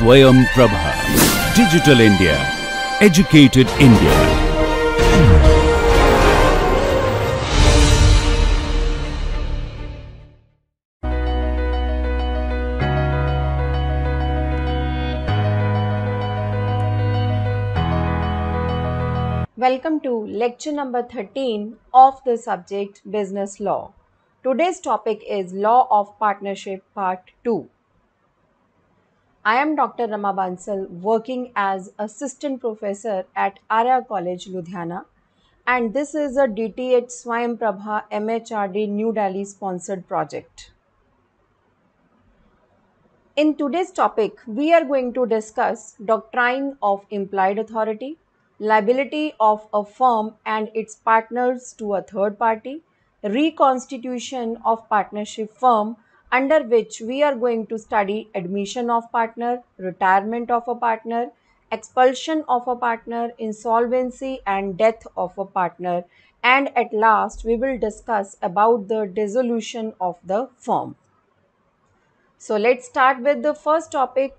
Swayam Prabha. Digital India. Educated India. Welcome to lecture number 13 of the subject Business Law. Today's topic is Law of Partnership Part 2. I am Dr. Rama Bansal, working as assistant professor at Arya College, Ludhiana, and this is a DTH Swayam Prabha MHRD New Delhi sponsored project. In today's topic, we are going to discuss doctrine of implied authority, liability of a firm and its partners to a third party, reconstitution of partnership firm under which we are going to study admission of partner, retirement of a partner, expulsion of a partner, insolvency and death of a partner and at last we will discuss about the dissolution of the firm. So let's start with the first topic.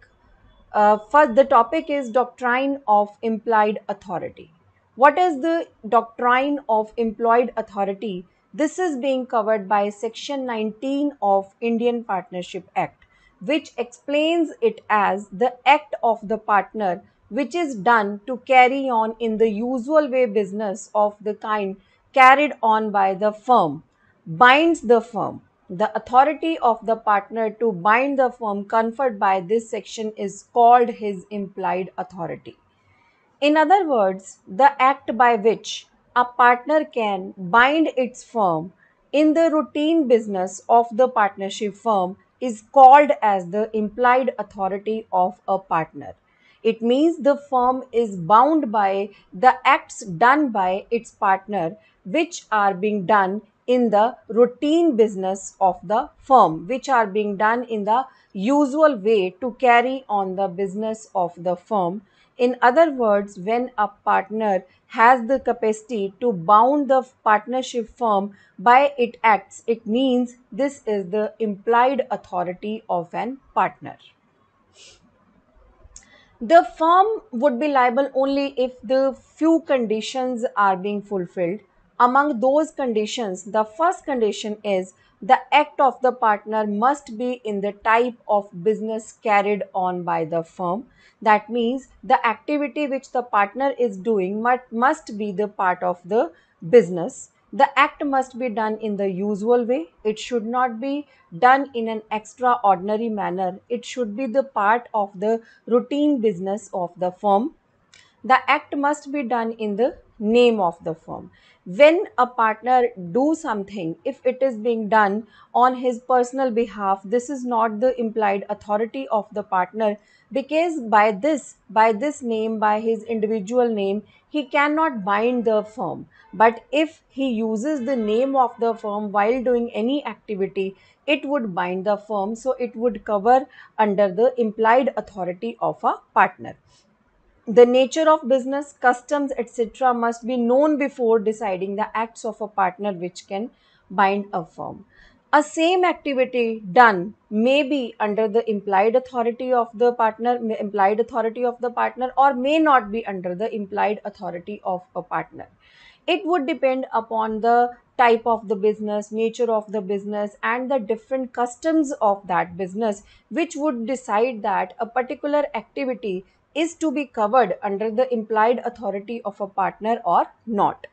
Uh, first the topic is doctrine of implied authority. What is the doctrine of implied authority? This is being covered by Section 19 of Indian Partnership Act, which explains it as the act of the partner which is done to carry on in the usual way business of the kind carried on by the firm, binds the firm. The authority of the partner to bind the firm conferred by this section is called his implied authority. In other words, the act by which a partner can bind its firm in the routine business of the partnership firm is called as the implied authority of a partner. It means the firm is bound by the acts done by its partner, which are being done in the routine business of the firm, which are being done in the usual way to carry on the business of the firm in other words, when a partner has the capacity to bound the partnership firm by its acts, it means this is the implied authority of an partner. The firm would be liable only if the few conditions are being fulfilled. Among those conditions, the first condition is the act of the partner must be in the type of business carried on by the firm. That means the activity which the partner is doing must be the part of the business. The act must be done in the usual way. It should not be done in an extraordinary manner. It should be the part of the routine business of the firm. The act must be done in the name of the firm when a partner do something if it is being done on his personal behalf this is not the implied authority of the partner because by this by this name by his individual name he cannot bind the firm but if he uses the name of the firm while doing any activity it would bind the firm so it would cover under the implied authority of a partner the nature of business, customs, etc., must be known before deciding the acts of a partner which can bind a firm. A same activity done may be under the implied authority of the partner, implied authority of the partner, or may not be under the implied authority of a partner. It would depend upon the type of the business, nature of the business, and the different customs of that business, which would decide that a particular activity is to be covered under the implied authority of a partner or not.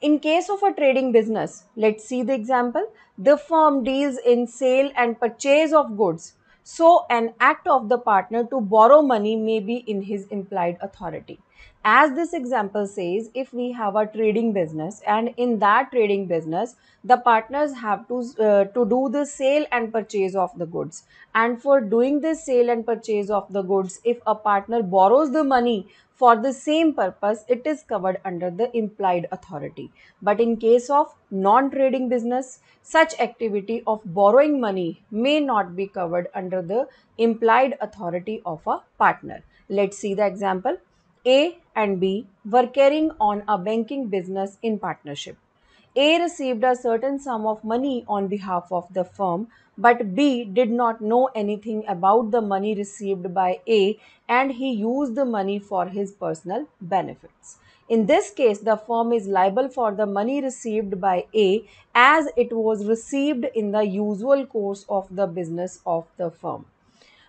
In case of a trading business, let's see the example. The firm deals in sale and purchase of goods. So, an act of the partner to borrow money may be in his implied authority as this example says if we have a trading business and in that trading business the partners have to uh, to do the sale and purchase of the goods and for doing this sale and purchase of the goods if a partner borrows the money for the same purpose it is covered under the implied authority but in case of non trading business such activity of borrowing money may not be covered under the implied authority of a partner let's see the example a and B were carrying on a banking business in partnership. A received a certain sum of money on behalf of the firm, but B did not know anything about the money received by A and he used the money for his personal benefits. In this case, the firm is liable for the money received by A as it was received in the usual course of the business of the firm.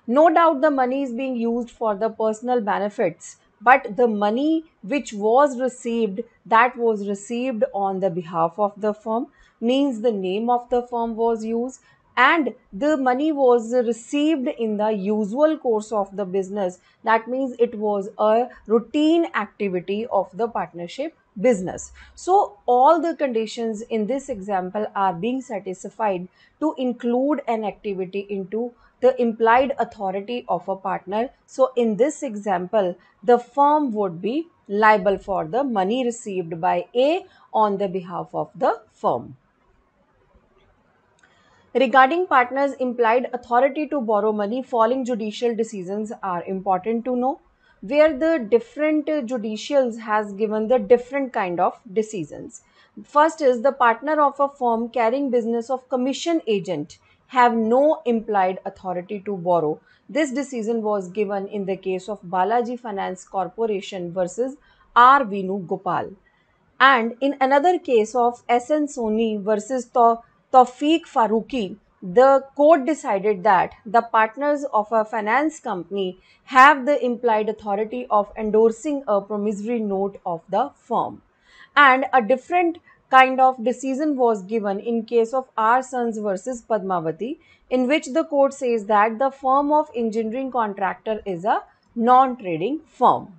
No doubt the money is being used for the personal benefits but the money which was received that was received on the behalf of the firm means the name of the firm was used and the money was received in the usual course of the business that means it was a routine activity of the partnership business so all the conditions in this example are being satisfied to include an activity into the implied authority of a partner. So, in this example, the firm would be liable for the money received by A on the behalf of the firm. Regarding partners' implied authority to borrow money, following judicial decisions are important to know where the different judicials has given the different kind of decisions. First is the partner of a firm carrying business of commission agent have no implied authority to borrow. This decision was given in the case of Balaji Finance Corporation versus R. Vinu Gopal. And in another case of SN Soni versus Ta- Tawfiq Faruqi, the court decided that the partners of a finance company have the implied authority of endorsing a promissory note of the firm. And a different kind of decision was given in case of R Sons versus Padmavati, in which the court says that the firm of engineering contractor is a non-trading firm.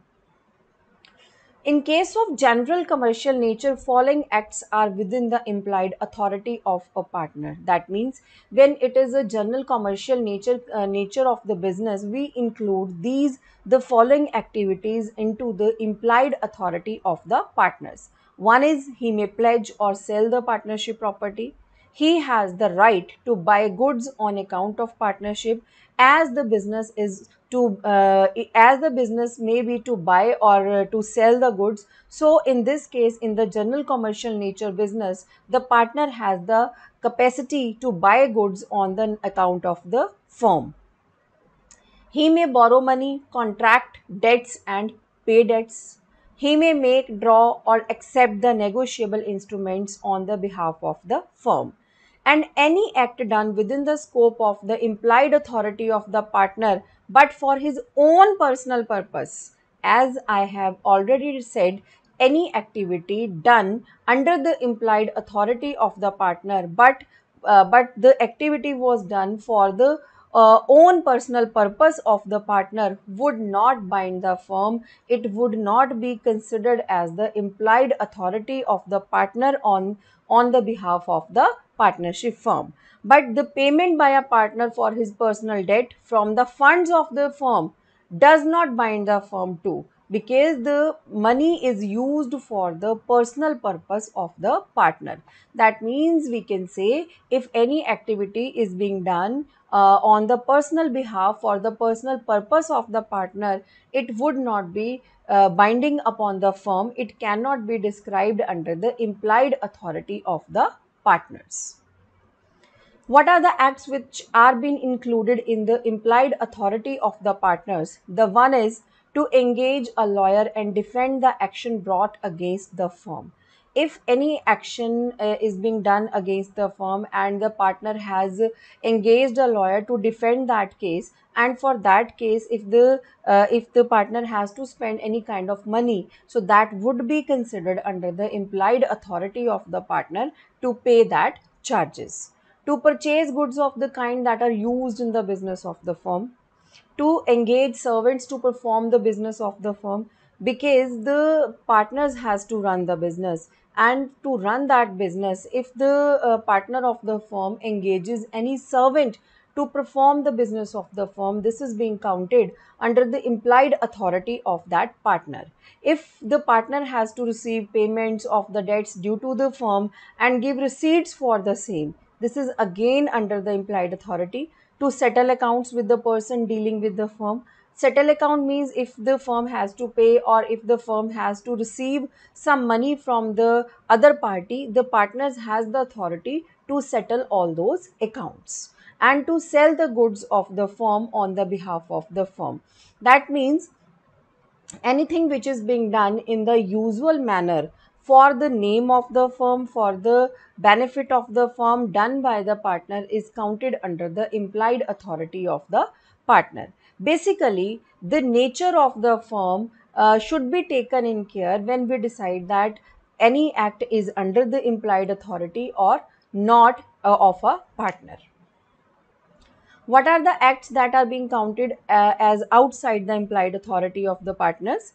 In case of general commercial nature, following acts are within the implied authority of a partner. That means when it is a general commercial nature uh, nature of the business, we include these the following activities into the implied authority of the partners. One is he may pledge or sell the partnership property. He has the right to buy goods on account of partnership as the business is to uh, as the business may be to buy or uh, to sell the goods. So in this case, in the general commercial nature business, the partner has the capacity to buy goods on the account of the firm. He may borrow money, contract debts and pay debts he may make, draw or accept the negotiable instruments on the behalf of the firm. And any act done within the scope of the implied authority of the partner but for his own personal purpose. As I have already said, any activity done under the implied authority of the partner but uh, but the activity was done for the uh, own personal purpose of the partner would not bind the firm. It would not be considered as the implied authority of the partner on, on the behalf of the partnership firm. But the payment by a partner for his personal debt from the funds of the firm does not bind the firm to because the money is used for the personal purpose of the partner. That means we can say if any activity is being done uh, on the personal behalf or the personal purpose of the partner, it would not be uh, binding upon the firm. It cannot be described under the implied authority of the partners. What are the acts which are being included in the implied authority of the partners? The one is to engage a lawyer and defend the action brought against the firm. If any action uh, is being done against the firm and the partner has engaged a lawyer to defend that case, and for that case, if the uh, if the partner has to spend any kind of money, so that would be considered under the implied authority of the partner to pay that charges to purchase goods of the kind that are used in the business of the firm to engage servants to perform the business of the firm because the partners has to run the business and to run that business if the uh, partner of the firm engages any servant to perform the business of the firm this is being counted under the implied authority of that partner if the partner has to receive payments of the debts due to the firm and give receipts for the same this is again under the implied authority to settle accounts with the person dealing with the firm settle account means if the firm has to pay or if the firm has to receive some money from the other party the partners has the authority to settle all those accounts and to sell the goods of the firm on the behalf of the firm that means anything which is being done in the usual manner for the name of the firm for the benefit of the firm done by the partner is counted under the implied authority of the partner. Basically, the nature of the firm uh, should be taken in care when we decide that any act is under the implied authority or not uh, of a partner. What are the acts that are being counted uh, as outside the implied authority of the partners?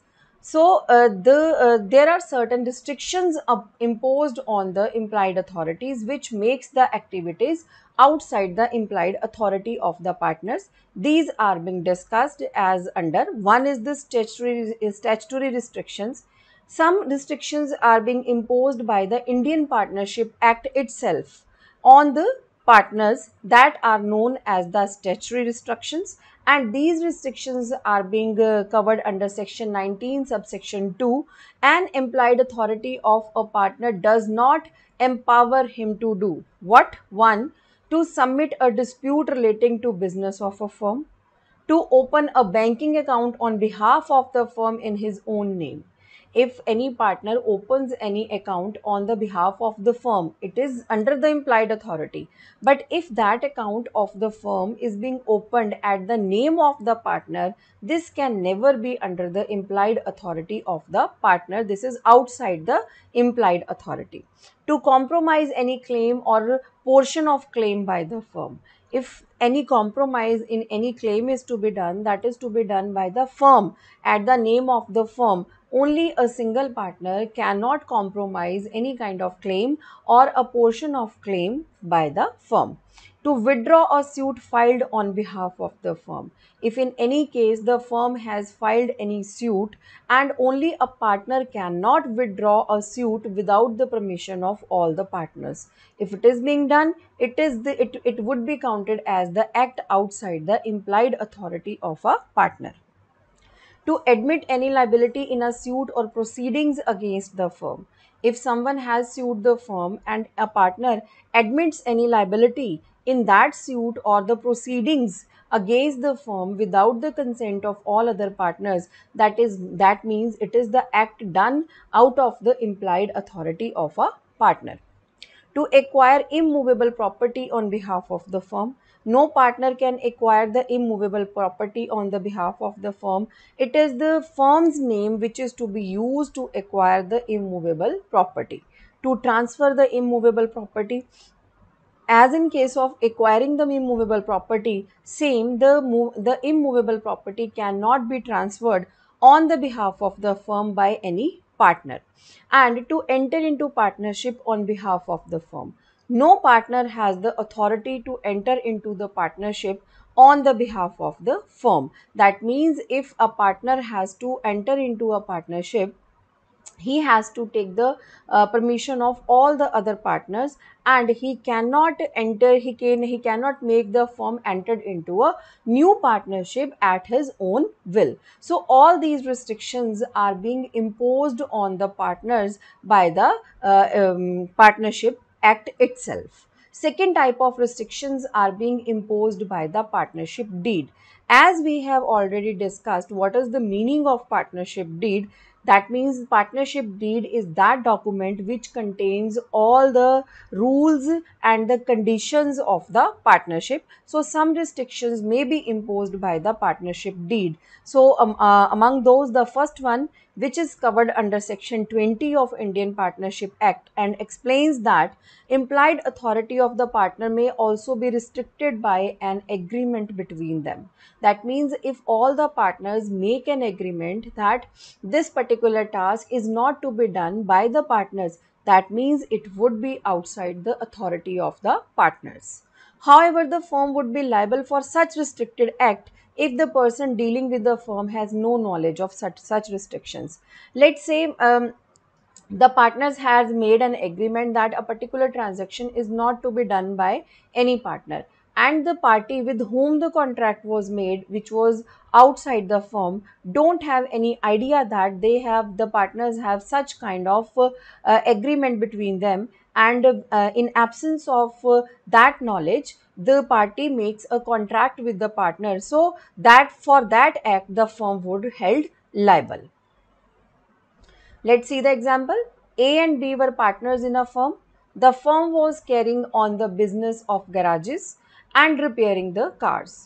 So, uh, the, uh, there are certain restrictions imposed on the implied authorities which makes the activities outside the implied authority of the partners. These are being discussed as under one is the statutory, statutory restrictions. Some restrictions are being imposed by the Indian Partnership Act itself on the partners that are known as the statutory restrictions and these restrictions are being uh, covered under section 19 subsection 2 an implied authority of a partner does not empower him to do what one to submit a dispute relating to business of a firm to open a banking account on behalf of the firm in his own name if any partner opens any account on the behalf of the firm, it is under the implied authority. But if that account of the firm is being opened at the name of the partner, this can never be under the implied authority of the partner. This is outside the implied authority. To compromise any claim or portion of claim by the firm if any compromise in any claim is to be done that is to be done by the firm at the name of the firm only a single partner cannot compromise any kind of claim or a portion of claim by the firm to withdraw a suit filed on behalf of the firm. If in any case the firm has filed any suit and only a partner cannot withdraw a suit without the permission of all the partners. If it is being done, it is the it, it would be counted as the act outside the implied authority of a partner to admit any liability in a suit or proceedings against the firm. If someone has sued the firm and a partner admits any liability in that suit or the proceedings against the firm without the consent of all other partners that is that means it is the act done out of the implied authority of a partner to acquire immovable property on behalf of the firm no partner can acquire the immovable property on the behalf of the firm it is the firm's name which is to be used to acquire the immovable property to transfer the immovable property as in case of acquiring the immovable property same the the immovable property cannot be transferred on the behalf of the firm by any partner and to enter into partnership on behalf of the firm no partner has the authority to enter into the partnership on the behalf of the firm. That means if a partner has to enter into a partnership, he has to take the uh, permission of all the other partners and he cannot enter he can he cannot make the firm entered into a new partnership at his own will so all these restrictions are being imposed on the partners by the uh, um, partnership act itself second type of restrictions are being imposed by the partnership deed as we have already discussed what is the meaning of partnership deed that means partnership deed is that document which contains all the rules and the conditions of the partnership so some restrictions may be imposed by the partnership deed so um, uh, among those the first one which is covered under section 20 of Indian Partnership Act and explains that implied authority of the partner may also be restricted by an agreement between them that means if all the partners make an agreement that this particular task is not to be done by the partners that means it would be outside the authority of the partners However, the firm would be liable for such restricted act if the person dealing with the firm has no knowledge of such, such restrictions. Let's say um, the partners has made an agreement that a particular transaction is not to be done by any partner and the party with whom the contract was made which was outside the firm don't have any idea that they have the partners have such kind of uh, uh, agreement between them and uh, in absence of uh, that knowledge the party makes a contract with the partner so that for that act the firm would held liable let's see the example a and b were partners in a firm the firm was carrying on the business of garages and repairing the cars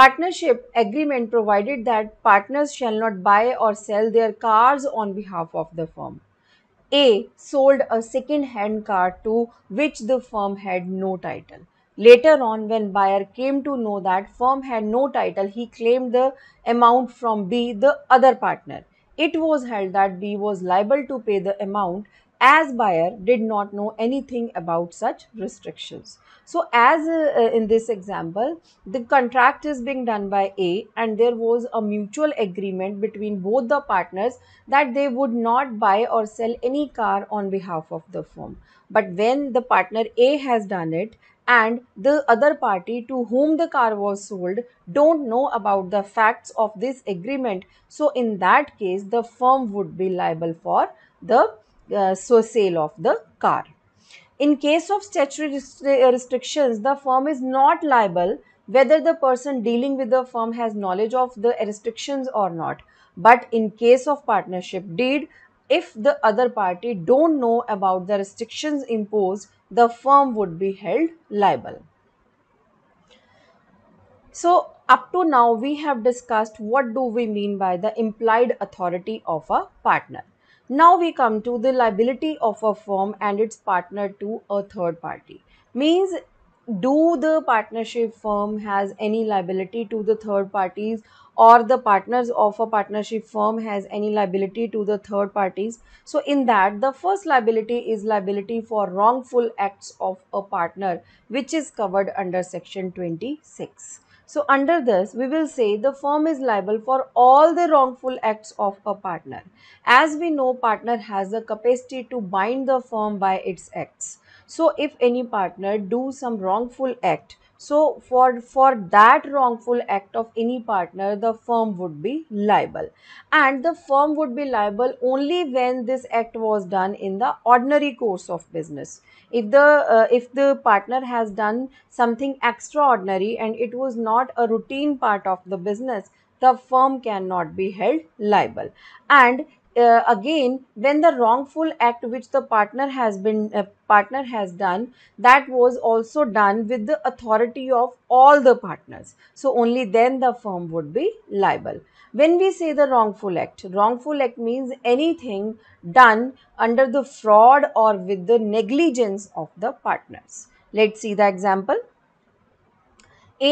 partnership agreement provided that partners shall not buy or sell their cars on behalf of the firm a sold a second hand car to which the firm had no title. Later on, when buyer came to know that firm had no title, he claimed the amount from B, the other partner. It was held that B was liable to pay the amount as buyer did not know anything about such restrictions. So, as uh, uh, in this example, the contract is being done by A, and there was a mutual agreement between both the partners that they would not buy or sell any car on behalf of the firm. But when the partner A has done it, and the other party to whom the car was sold don't know about the facts of this agreement so in that case the firm would be liable for the uh, sale of the car in case of statutory uh, restrictions, the firm is not liable whether the person dealing with the firm has knowledge of the restrictions or not. But in case of partnership deed, if the other party don't know about the restrictions imposed, the firm would be held liable. So up to now we have discussed what do we mean by the implied authority of a partner. Now we come to the liability of a firm and its partner to a third party. Means do the partnership firm has any liability to the third parties or the partners of a partnership firm has any liability to the third parties so in that the first liability is liability for wrongful acts of a partner which is covered under section 26 so under this, we will say the firm is liable for all the wrongful acts of a partner. As we know, partner has the capacity to bind the firm by its acts. So if any partner do some wrongful act, so, for, for that wrongful act of any partner, the firm would be liable. And the firm would be liable only when this act was done in the ordinary course of business. If the, uh, if the partner has done something extraordinary and it was not a routine part of the business, the firm cannot be held liable. And uh, again when the wrongful act which the partner has been uh, partner has done that was also done with the authority of all the partners so only then the firm would be liable when we say the wrongful act wrongful act means anything done under the fraud or with the negligence of the partners let's see the example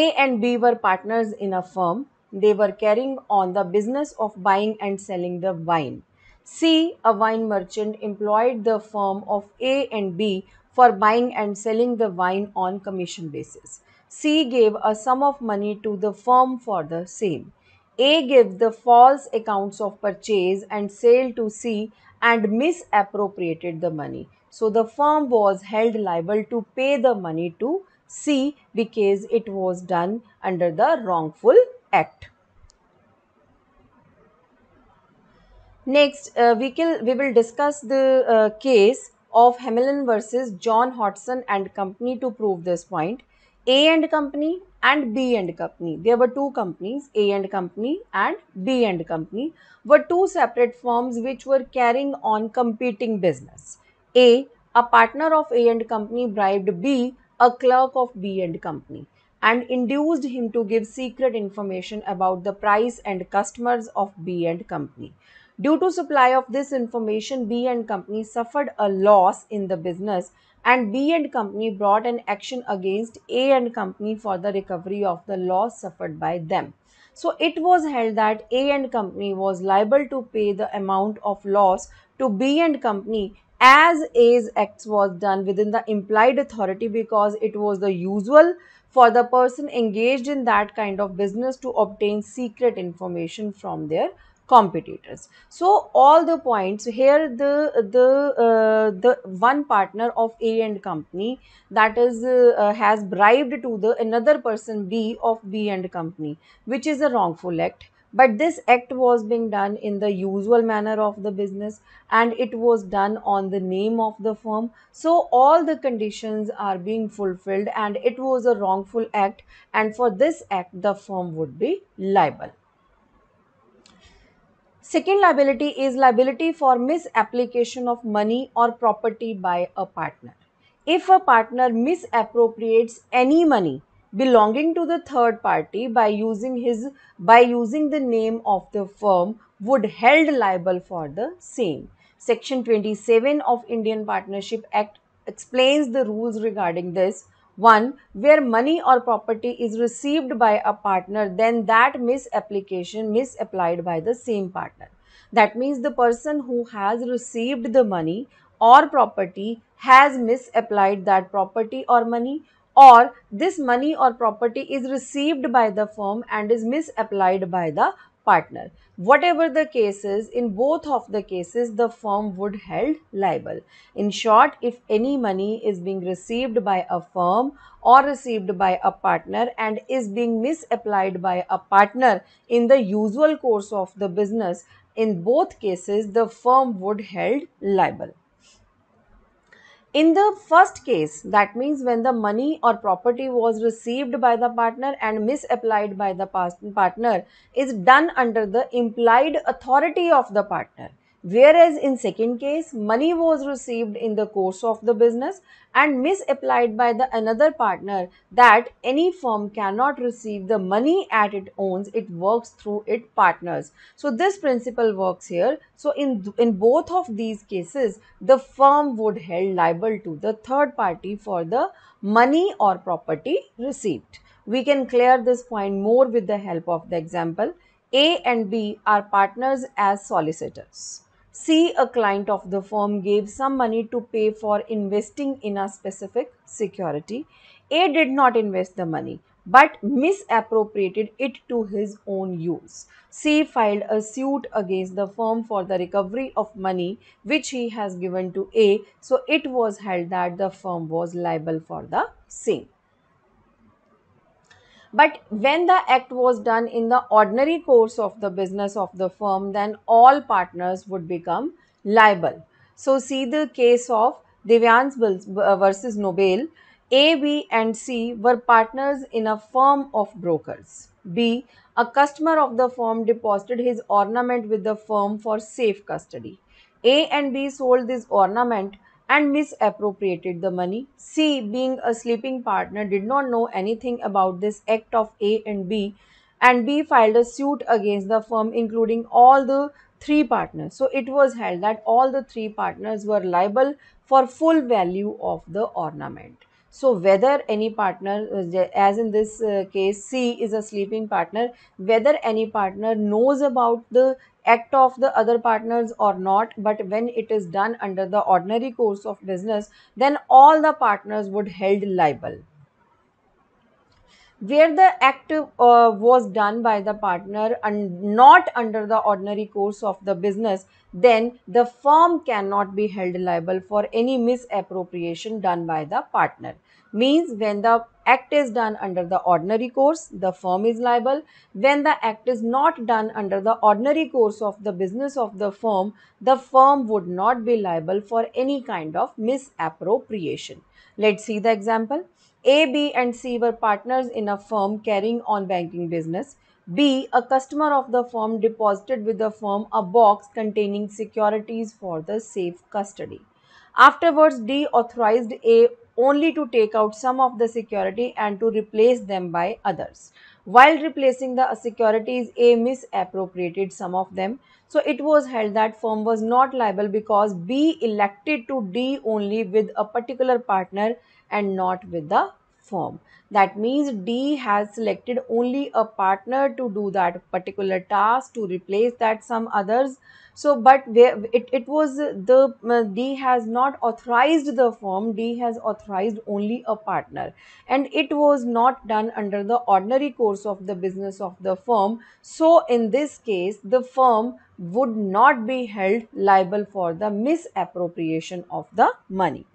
a and b were partners in a firm they were carrying on the business of buying and selling the wine. C, a wine merchant, employed the firm of A and B for buying and selling the wine on commission basis. C gave a sum of money to the firm for the same. A gave the false accounts of purchase and sale to C and misappropriated the money. So the firm was held liable to pay the money to C because it was done under the wrongful act. Next, uh, we, can, we will discuss the uh, case of Hamelin versus John Hodson and Company to prove this point. A and Company and B and Company. There were two companies, A and Company and B and Company, were two separate firms which were carrying on competing business. A, a partner of A and Company bribed B, a clerk of B and Company and induced him to give secret information about the price and customers of B and Company. Due to supply of this information, B and Company suffered a loss in the business and B and Company brought an action against A and Company for the recovery of the loss suffered by them. So it was held that A and Company was liable to pay the amount of loss to B and Company as A's X was done within the implied authority because it was the usual for the person engaged in that kind of business to obtain secret information from their competitors so all the points here the the uh, the one partner of a and company that is uh, has bribed to the another person b of b and company which is a wrongful act but this act was being done in the usual manner of the business and it was done on the name of the firm so all the conditions are being fulfilled and it was a wrongful act and for this act the firm would be liable Second liability is liability for misapplication of money or property by a partner. If a partner misappropriates any money belonging to the third party by using his by using the name of the firm would held liable for the same. Section 27 of Indian Partnership Act explains the rules regarding this 1. Where money or property is received by a partner, then that misapplication misapplied by the same partner. That means the person who has received the money or property has misapplied that property or money or this money or property is received by the firm and is misapplied by the partner. Whatever the case is, in both of the cases, the firm would held liable. In short, if any money is being received by a firm or received by a partner and is being misapplied by a partner in the usual course of the business, in both cases, the firm would held liable. In the first case, that means when the money or property was received by the partner and misapplied by the partner is done under the implied authority of the partner. Whereas in second case, money was received in the course of the business and misapplied by the another partner that any firm cannot receive the money at it owns, it works through its partners. So this principle works here. So in, in both of these cases, the firm would held liable to the third party for the money or property received. We can clear this point more with the help of the example. A and B are partners as solicitors. C, a client of the firm gave some money to pay for investing in a specific security. A did not invest the money but misappropriated it to his own use. C filed a suit against the firm for the recovery of money which he has given to A, so it was held that the firm was liable for the same. But when the act was done in the ordinary course of the business of the firm, then all partners would become liable. So, see the case of Devyans uh, versus Nobel. A, B, and C were partners in a firm of brokers. B, a customer of the firm deposited his ornament with the firm for safe custody. A and B sold this ornament and misappropriated the money. C, being a sleeping partner, did not know anything about this act of A and B, and B filed a suit against the firm, including all the three partners. So it was held that all the three partners were liable for full value of the ornament. So whether any partner, uh, as in this uh, case C is a sleeping partner, whether any partner knows about the act of the other partners or not but when it is done under the ordinary course of business then all the partners would held liable where the act uh, was done by the partner and not under the ordinary course of the business then the firm cannot be held liable for any misappropriation done by the partner means when the act is done under the ordinary course, the firm is liable. When the act is not done under the ordinary course of the business of the firm, the firm would not be liable for any kind of misappropriation. Let's see the example. A, B and C were partners in a firm carrying on banking business. B, a customer of the firm deposited with the firm a box containing securities for the safe custody. Afterwards, D authorized A only to take out some of the security and to replace them by others. While replacing the securities, A misappropriated some of them. So it was held that firm was not liable because B elected to D only with a particular partner and not with the firm. That means D has selected only a partner to do that particular task to replace that some others so, but they, it, it was the uh, D has not authorized the firm, D has authorized only a partner, and it was not done under the ordinary course of the business of the firm. So, in this case, the firm would not be held liable for the misappropriation of the money.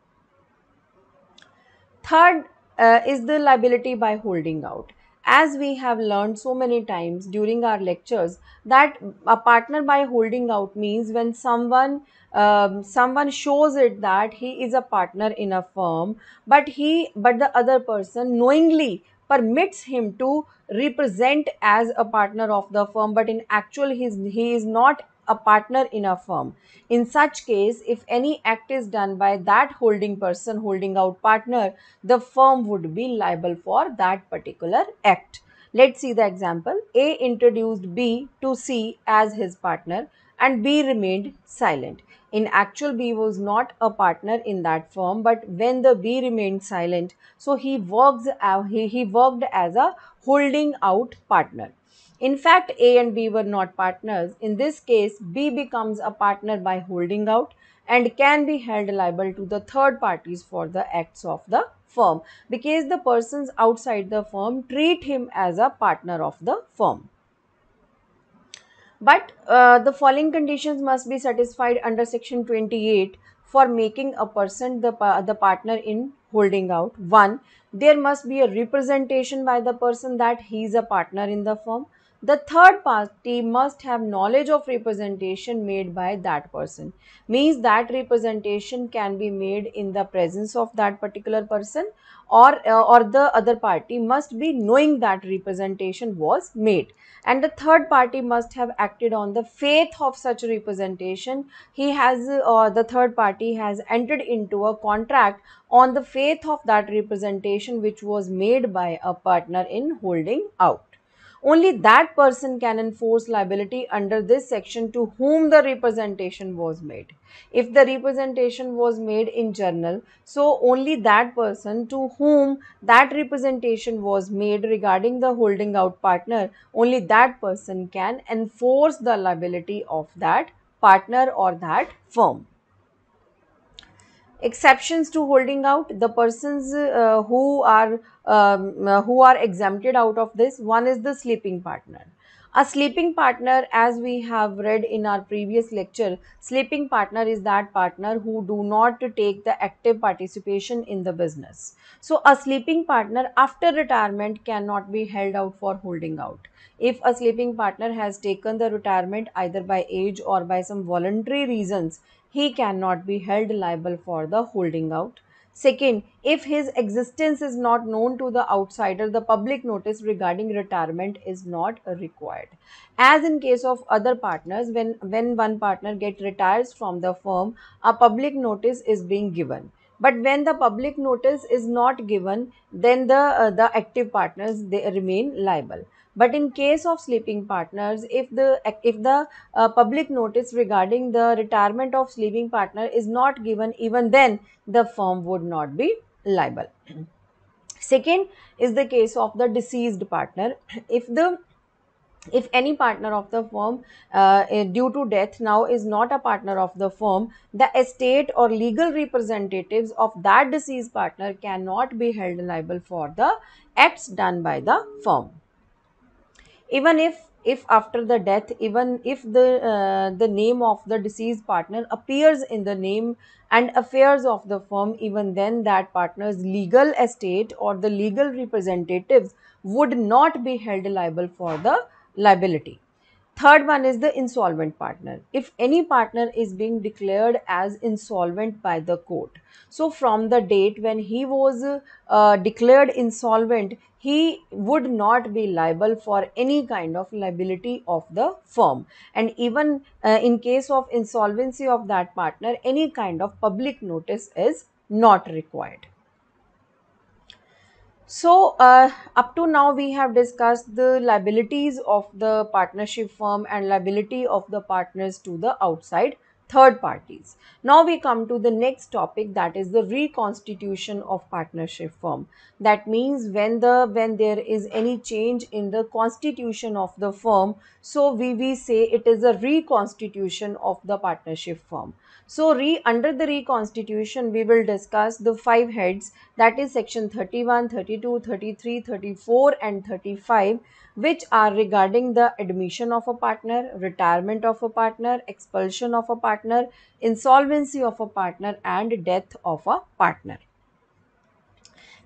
Third uh, is the liability by holding out as we have learned so many times during our lectures that a partner by holding out means when someone um, someone shows it that he is a partner in a firm but he but the other person knowingly permits him to represent as a partner of the firm but in actual he is, he is not a partner in a firm. In such case, if any act is done by that holding person, holding out partner, the firm would be liable for that particular act. Let's see the example. A introduced B to C as his partner and B remained silent. In actual, B was not a partner in that firm, but when the B remained silent, so he works he, he worked as a holding out partner. In fact, A and B were not partners. In this case, B becomes a partner by holding out and can be held liable to the third parties for the acts of the firm because the persons outside the firm treat him as a partner of the firm. But uh, the following conditions must be satisfied under section 28 for making a person the, the partner in holding out. 1. There must be a representation by the person that he is a partner in the firm the third party must have knowledge of representation made by that person means that representation can be made in the presence of that particular person or uh, or the other party must be knowing that representation was made and the third party must have acted on the faith of such representation he has or uh, the third party has entered into a contract on the faith of that representation which was made by a partner in holding out only that person can enforce liability under this section to whom the representation was made. If the representation was made in journal, so only that person to whom that representation was made regarding the holding out partner, only that person can enforce the liability of that partner or that firm exceptions to holding out the persons uh, who are um, uh, who are exempted out of this one is the sleeping partner a sleeping partner as we have read in our previous lecture sleeping partner is that partner who do not take the active participation in the business so a sleeping partner after retirement cannot be held out for holding out if a sleeping partner has taken the retirement either by age or by some voluntary reasons he cannot be held liable for the holding out. Second, if his existence is not known to the outsider, the public notice regarding retirement is not required. As in case of other partners, when, when one partner get retires from the firm, a public notice is being given. But when the public notice is not given, then the, uh, the active partners, they remain liable. But in case of sleeping partners, if the if the uh, public notice regarding the retirement of sleeping partner is not given, even then the firm would not be liable. Second is the case of the deceased partner. If the if any partner of the firm uh, due to death now is not a partner of the firm the estate or legal representatives of that deceased partner cannot be held liable for the acts done by the firm even if if after the death even if the uh, the name of the deceased partner appears in the name and affairs of the firm even then that partner's legal estate or the legal representatives would not be held liable for the liability Third one is the insolvent partner. If any partner is being declared as insolvent by the court, so from the date when he was uh, declared insolvent, he would not be liable for any kind of liability of the firm. And even uh, in case of insolvency of that partner, any kind of public notice is not required. So, uh, up to now, we have discussed the liabilities of the partnership firm and liability of the partners to the outside third parties. Now, we come to the next topic that is the reconstitution of partnership firm. That means when the when there is any change in the constitution of the firm, so we, we say it is a reconstitution of the partnership firm. So re under the reconstitution we will discuss the five heads that is section 31, 32, 33, 34 and 35 which are regarding the admission of a partner, retirement of a partner, expulsion of a partner, insolvency of a partner and death of a partner.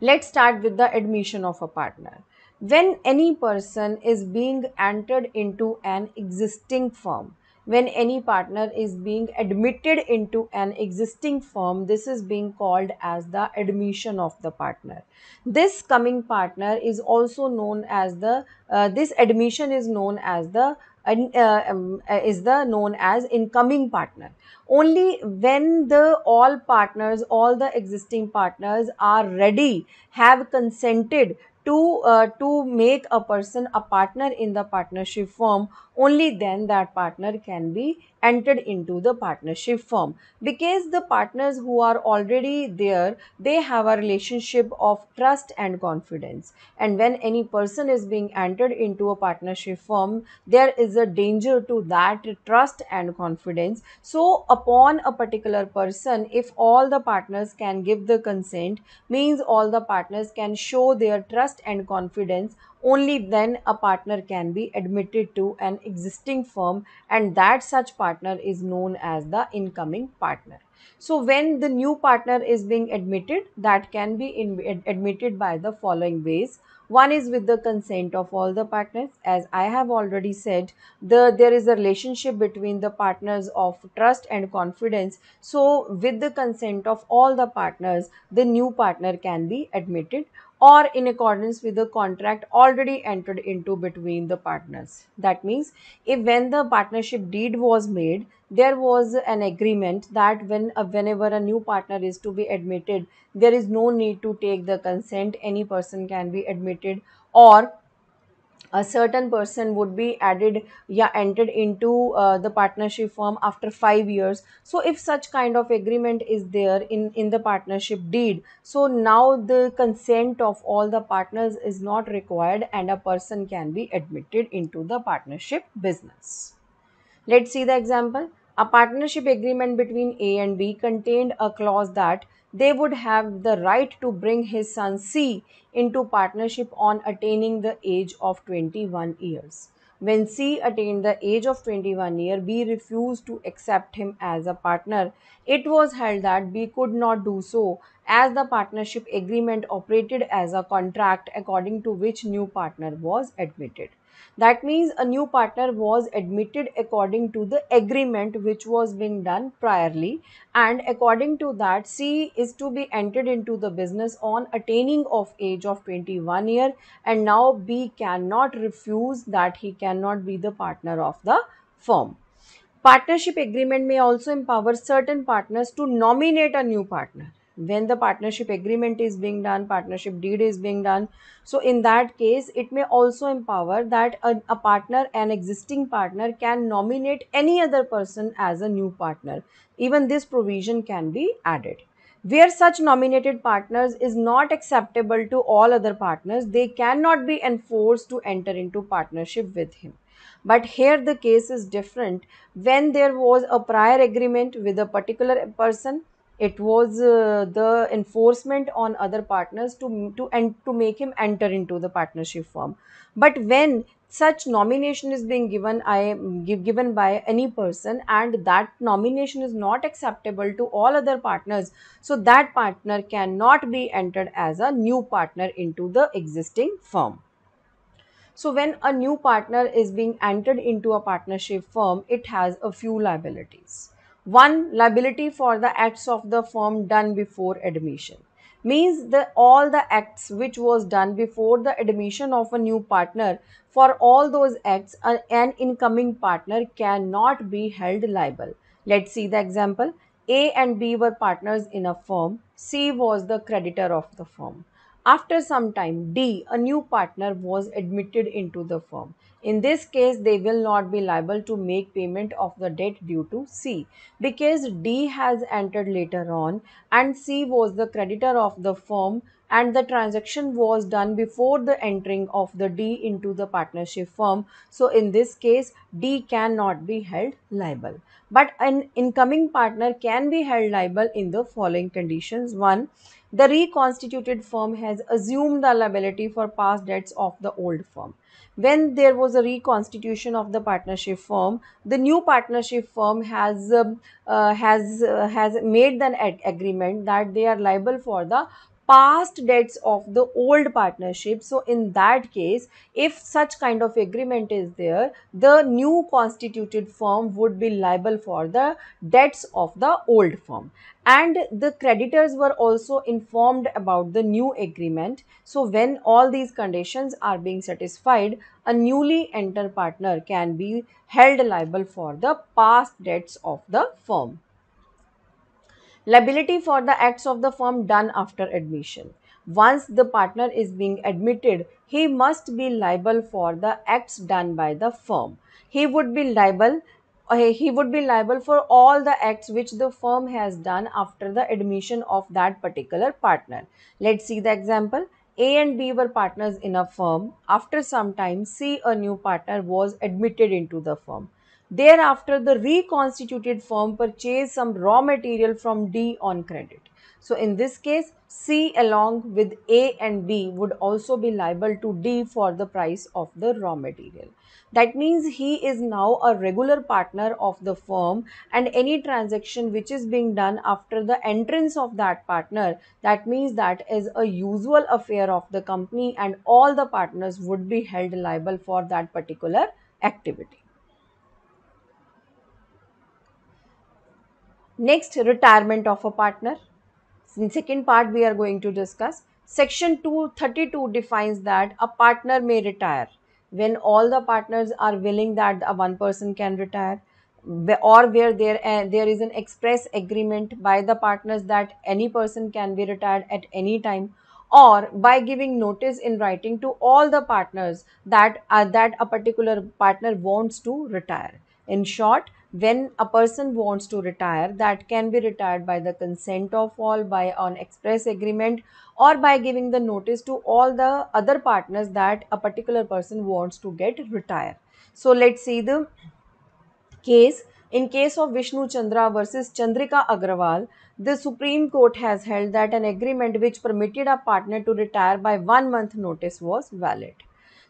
Let's start with the admission of a partner. When any person is being entered into an existing firm, when any partner is being admitted into an existing firm this is being called as the admission of the partner this coming partner is also known as the uh, this admission is known as the uh, um, uh, is the known as incoming partner only when the all partners all the existing partners are ready have consented to uh, to make a person a partner in the partnership firm only then that partner can be entered into the partnership firm because the partners who are already there they have a relationship of trust and confidence and when any person is being entered into a partnership firm there is a danger to that trust and confidence so upon a particular person if all the partners can give the consent means all the partners can show their trust and confidence only then a partner can be admitted to an existing firm and that such partner is known as the incoming partner so when the new partner is being admitted that can be in, admitted by the following ways one is with the consent of all the partners as i have already said the there is a relationship between the partners of trust and confidence so with the consent of all the partners the new partner can be admitted or in accordance with the contract already entered into between the partners. That means if when the partnership deed was made, there was an agreement that when uh, whenever a new partner is to be admitted, there is no need to take the consent. Any person can be admitted or a certain person would be added yeah entered into uh, the partnership form after 5 years so if such kind of agreement is there in in the partnership deed so now the consent of all the partners is not required and a person can be admitted into the partnership business let's see the example a partnership agreement between a and b contained a clause that they would have the right to bring his son C into partnership on attaining the age of 21 years. When C attained the age of 21 years, B refused to accept him as a partner. It was held that B could not do so as the partnership agreement operated as a contract according to which new partner was admitted. That means a new partner was admitted according to the agreement which was being done priorly and according to that C is to be entered into the business on attaining of age of 21 year and now B cannot refuse that he cannot be the partner of the firm. Partnership agreement may also empower certain partners to nominate a new partner when the partnership agreement is being done partnership deed is being done so in that case it may also empower that a, a partner an existing partner can nominate any other person as a new partner even this provision can be added where such nominated partners is not acceptable to all other partners they cannot be enforced to enter into partnership with him but here the case is different when there was a prior agreement with a particular person it was uh, the enforcement on other partners to to and to make him enter into the partnership firm but when such nomination is being given i given by any person and that nomination is not acceptable to all other partners so that partner cannot be entered as a new partner into the existing firm so when a new partner is being entered into a partnership firm it has a few liabilities one, liability for the acts of the firm done before admission means the all the acts which was done before the admission of a new partner for all those acts an incoming partner cannot be held liable let's see the example a and b were partners in a firm c was the creditor of the firm after some time d a new partner was admitted into the firm in this case, they will not be liable to make payment of the debt due to C because D has entered later on and C was the creditor of the firm and the transaction was done before the entering of the D into the partnership firm. So, in this case, D cannot be held liable. But an incoming partner can be held liable in the following conditions. 1. The reconstituted firm has assumed the liability for past debts of the old firm when there was a reconstitution of the partnership firm the new partnership firm has um, uh, has uh, has made an agreement that they are liable for the past debts of the old partnership. So, in that case, if such kind of agreement is there, the new constituted firm would be liable for the debts of the old firm. And the creditors were also informed about the new agreement. So, when all these conditions are being satisfied, a newly entered partner can be held liable for the past debts of the firm. Liability for the acts of the firm done after admission. Once the partner is being admitted, he must be liable for the acts done by the firm. He would be liable uh, he would be liable for all the acts which the firm has done after the admission of that particular partner. Let's see the example. A and B were partners in a firm. After some time, C, a new partner, was admitted into the firm. Thereafter, the reconstituted firm purchased some raw material from D on credit. So, in this case, C along with A and B would also be liable to D for the price of the raw material. That means he is now a regular partner of the firm and any transaction which is being done after the entrance of that partner, that means that is a usual affair of the company and all the partners would be held liable for that particular activity. Next, retirement of a partner. In second part, we are going to discuss. Section 232 defines that a partner may retire when all the partners are willing that one person can retire or where there uh, there is an express agreement by the partners that any person can be retired at any time or by giving notice in writing to all the partners that uh, that a particular partner wants to retire in short when a person wants to retire that can be retired by the consent of all by an express agreement or by giving the notice to all the other partners that a particular person wants to get retired so let's see the case in case of Vishnu Chandra versus Chandrika Agrawal, the Supreme Court has held that an agreement which permitted a partner to retire by one month notice was valid.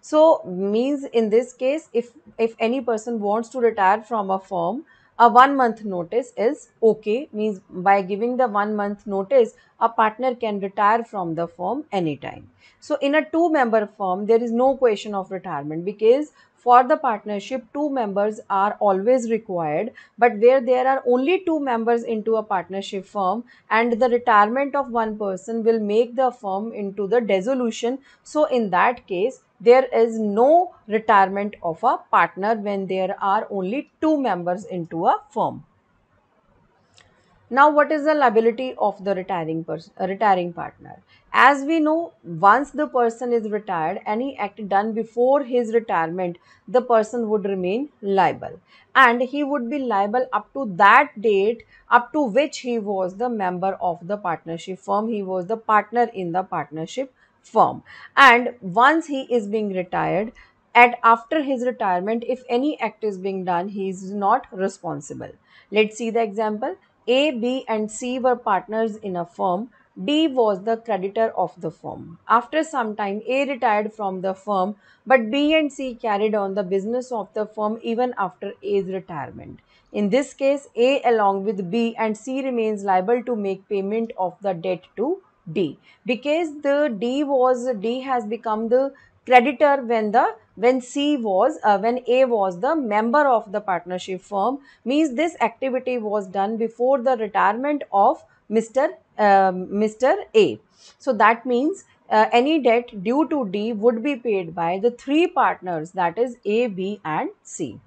So means in this case, if, if any person wants to retire from a firm, a one month notice is okay means by giving the one month notice a partner can retire from the firm anytime so in a two member firm there is no question of retirement because for the partnership two members are always required but where there are only two members into a partnership firm and the retirement of one person will make the firm into the dissolution so in that case there is no retirement of a partner when there are only two members into a firm. Now, what is the liability of the retiring person, uh, retiring partner? As we know, once the person is retired, any act done before his retirement, the person would remain liable, and he would be liable up to that date, up to which he was the member of the partnership firm. He was the partner in the partnership firm and once he is being retired at after his retirement if any act is being done he is not responsible let's see the example a b and c were partners in a firm D was the creditor of the firm. After some time, A retired from the firm, but B and C carried on the business of the firm even after A's retirement. In this case, A along with B and C remains liable to make payment of the debt to D because the D was D has become the creditor when the when C was uh, when A was the member of the partnership firm means this activity was done before the retirement of Mr. Uh, Mr. A. So that means uh, any debt due to D would be paid by the three partners that is A, B and C.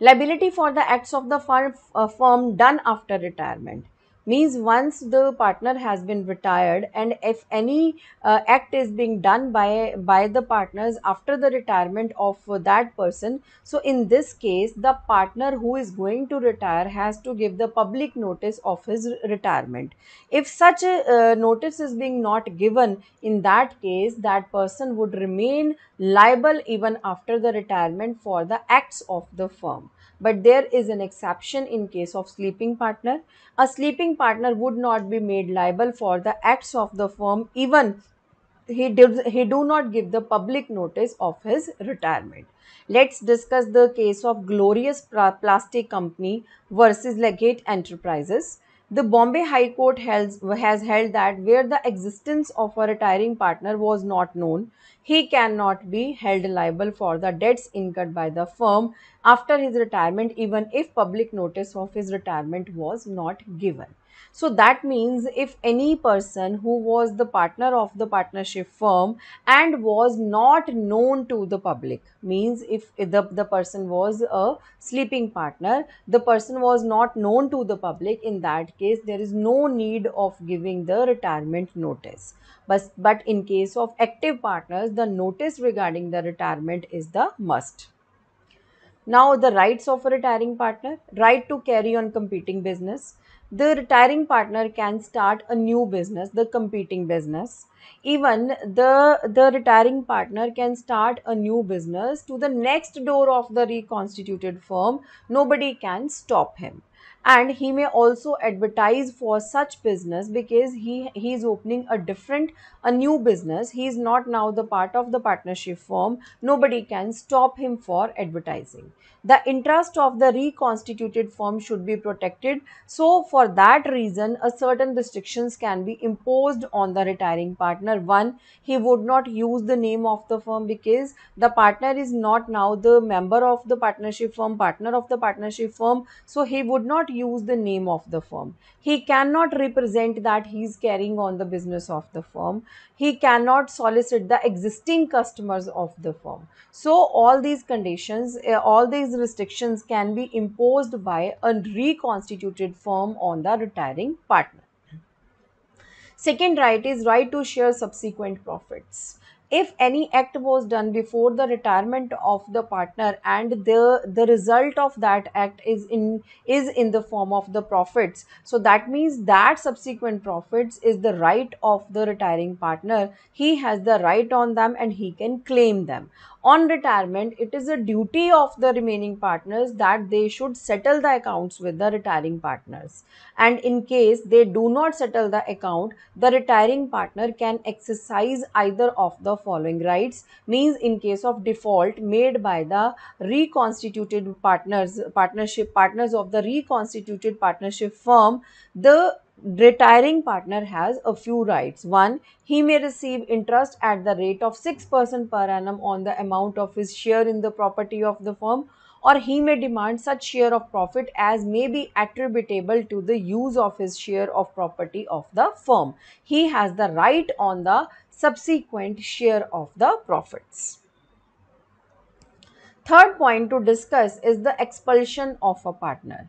Liability for the acts of the firm, uh, firm done after retirement means once the partner has been retired and if any uh, act is being done by by the partners after the retirement of that person so in this case the partner who is going to retire has to give the public notice of his retirement if such a, uh, notice is being not given in that case that person would remain liable even after the retirement for the acts of the firm but there is an exception in case of sleeping partner. A sleeping partner would not be made liable for the acts of the firm even he he do not give the public notice of his retirement let's discuss the case of glorious plastic company versus legate enterprises the Bombay High Court has, has held that where the existence of a retiring partner was not known, he cannot be held liable for the debts incurred by the firm after his retirement even if public notice of his retirement was not given. So that means if any person who was the partner of the partnership firm and was not known to the public, means if the, the person was a sleeping partner, the person was not known to the public, in that case, there is no need of giving the retirement notice. But, but in case of active partners, the notice regarding the retirement is the must. Now, the rights of a retiring partner right to carry on competing business the retiring partner can start a new business the competing business even the the retiring partner can start a new business to the next door of the reconstituted firm nobody can stop him and he may also advertise for such business because he he is opening a different a new business he is not now the part of the partnership firm nobody can stop him for advertising the interest of the reconstituted firm should be protected so for that reason a certain restrictions can be imposed on the retiring partner one he would not use the name of the firm because the partner is not now the member of the partnership firm partner of the partnership firm so he would not cannot use the name of the firm. He cannot represent that he is carrying on the business of the firm. He cannot solicit the existing customers of the firm. So, all these conditions, eh, all these restrictions can be imposed by a reconstituted firm on the retiring partner. Second right is right to share subsequent profits if any act was done before the retirement of the partner and the the result of that act is in is in the form of the profits so that means that subsequent profits is the right of the retiring partner he has the right on them and he can claim them on retirement, it is a duty of the remaining partners that they should settle the accounts with the retiring partners. And in case they do not settle the account, the retiring partner can exercise either of the following rights means in case of default made by the reconstituted partners partnership partners of the reconstituted partnership firm the retiring partner has a few rights. One, he may receive interest at the rate of 6% per annum on the amount of his share in the property of the firm or he may demand such share of profit as may be attributable to the use of his share of property of the firm. He has the right on the subsequent share of the profits. Third point to discuss is the expulsion of a partner.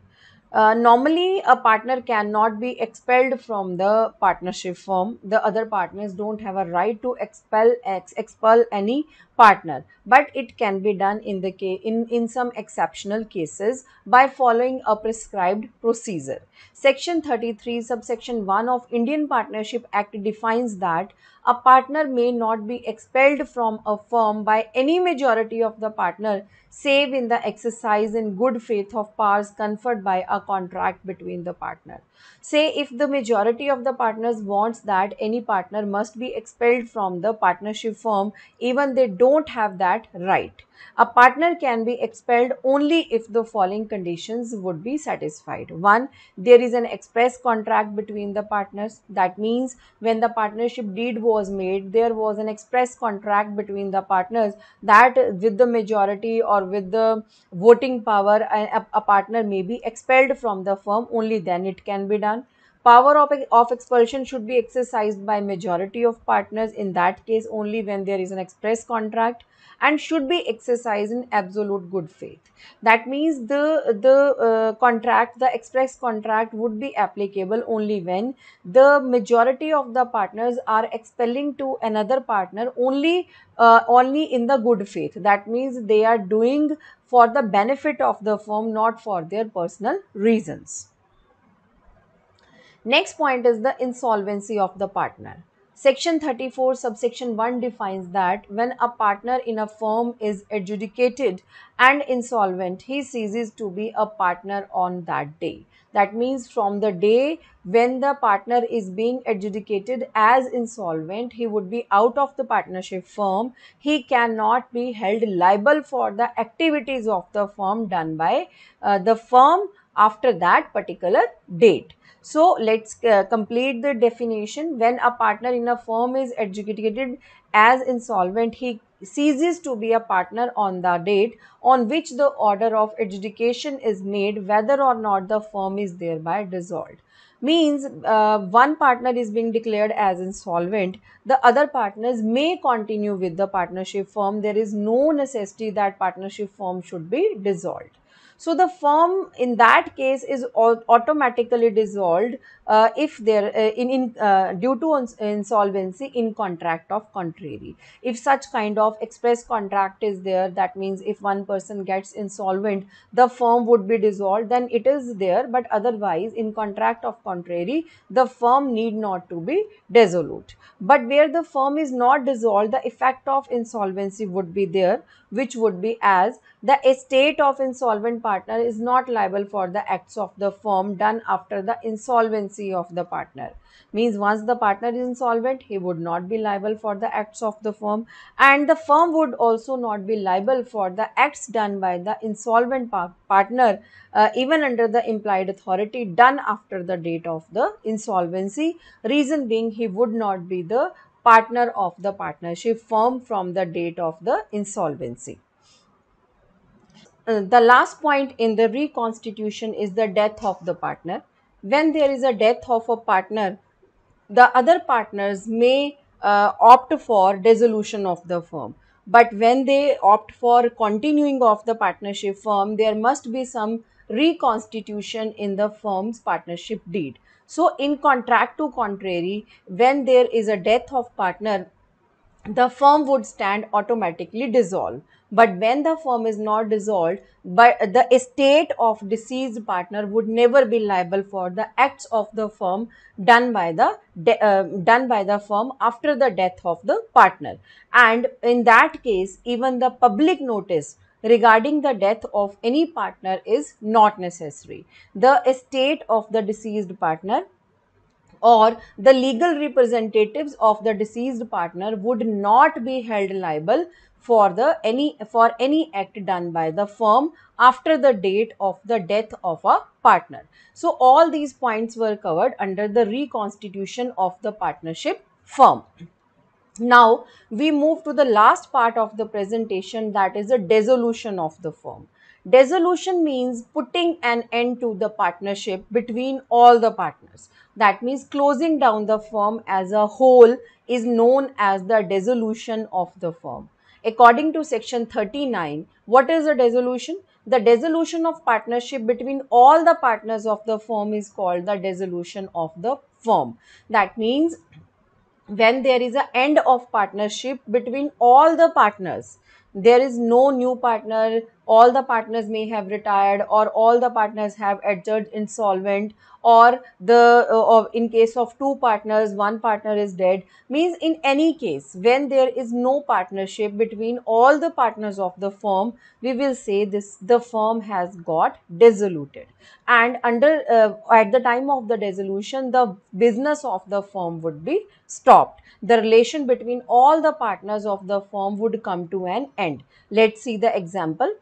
Uh, normally, a partner cannot be expelled from the partnership firm. The other partners don't have a right to expel ex, expel any partner, but it can be done in the case in in some exceptional cases by following a prescribed procedure. Section 33, subsection 1 of Indian Partnership Act defines that a partner may not be expelled from a firm by any majority of the partner save in the exercise in good faith of powers conferred by a contract between the partner. Say if the majority of the partners wants that any partner must be expelled from the partnership firm even they don't have that right. A partner can be expelled only if the following conditions would be satisfied. 1. There is an express contract between the partners. That means when the partnership deed was made, there was an express contract between the partners that with the majority or with the voting power, a, a partner may be expelled from the firm. Only then it can be done. Power of, of expulsion should be exercised by majority of partners in that case only when there is an express contract and should be exercised in absolute good faith. That means the, the uh, contract, the express contract would be applicable only when the majority of the partners are expelling to another partner only, uh, only in the good faith. That means they are doing for the benefit of the firm, not for their personal reasons. Next point is the insolvency of the partner. Section 34, subsection 1 defines that when a partner in a firm is adjudicated and insolvent, he ceases to be a partner on that day. That means from the day when the partner is being adjudicated as insolvent, he would be out of the partnership firm. He cannot be held liable for the activities of the firm done by uh, the firm after that particular date. So let's uh, complete the definition. When a partner in a firm is adjudicated as insolvent, he ceases to be a partner on the date on which the order of adjudication is made, whether or not the firm is thereby dissolved. Means uh, one partner is being declared as insolvent, the other partners may continue with the partnership firm. There is no necessity that partnership firm should be dissolved. So, the firm in that case is automatically dissolved uh, if there uh, in, in uh, due to insolvency in contract of contrary. If such kind of express contract is there, that means if one person gets insolvent, the firm would be dissolved, then it is there. But otherwise, in contract of contrary, the firm need not to be dissolute. But where the firm is not dissolved, the effect of insolvency would be there, which would be as the estate of insolvent partner is not liable for the acts of the firm done after the insolvency of the partner. Means once the partner is insolvent, he would not be liable for the acts of the firm and the firm would also not be liable for the acts done by the insolvent par partner uh, even under the implied authority done after the date of the insolvency. Reason being he would not be the partner of the partnership firm from the date of the insolvency. Uh, the last point in the reconstitution is the death of the partner. When there is a death of a partner, the other partners may uh, opt for dissolution of the firm. But when they opt for continuing of the partnership firm, there must be some reconstitution in the firm's partnership deed. So, in contract to contrary, when there is a death of partner, the firm would stand automatically dissolve. But when the firm is not dissolved, but the estate of deceased partner would never be liable for the acts of the firm done by the uh, done by the firm after the death of the partner. And in that case, even the public notice regarding the death of any partner is not necessary. The estate of the deceased partner or the legal representatives of the deceased partner would not be held liable for the any for any act done by the firm after the date of the death of a partner so all these points were covered under the reconstitution of the partnership firm now we move to the last part of the presentation that is the dissolution of the firm Dissolution means putting an end to the partnership between all the partners. That means closing down the firm as a whole is known as the dissolution of the firm. According to section 39, what is a dissolution? The dissolution of partnership between all the partners of the firm is called the dissolution of the firm. That means when there is an end of partnership between all the partners, there is no new partner, all the partners may have retired or all the partners have adjourned insolvent or the uh, or in case of two partners one partner is dead means in any case when there is no partnership between all the partners of the firm we will say this the firm has got dissoluted and under uh, at the time of the dissolution the business of the firm would be stopped the relation between all the partners of the firm would come to an end let's see the example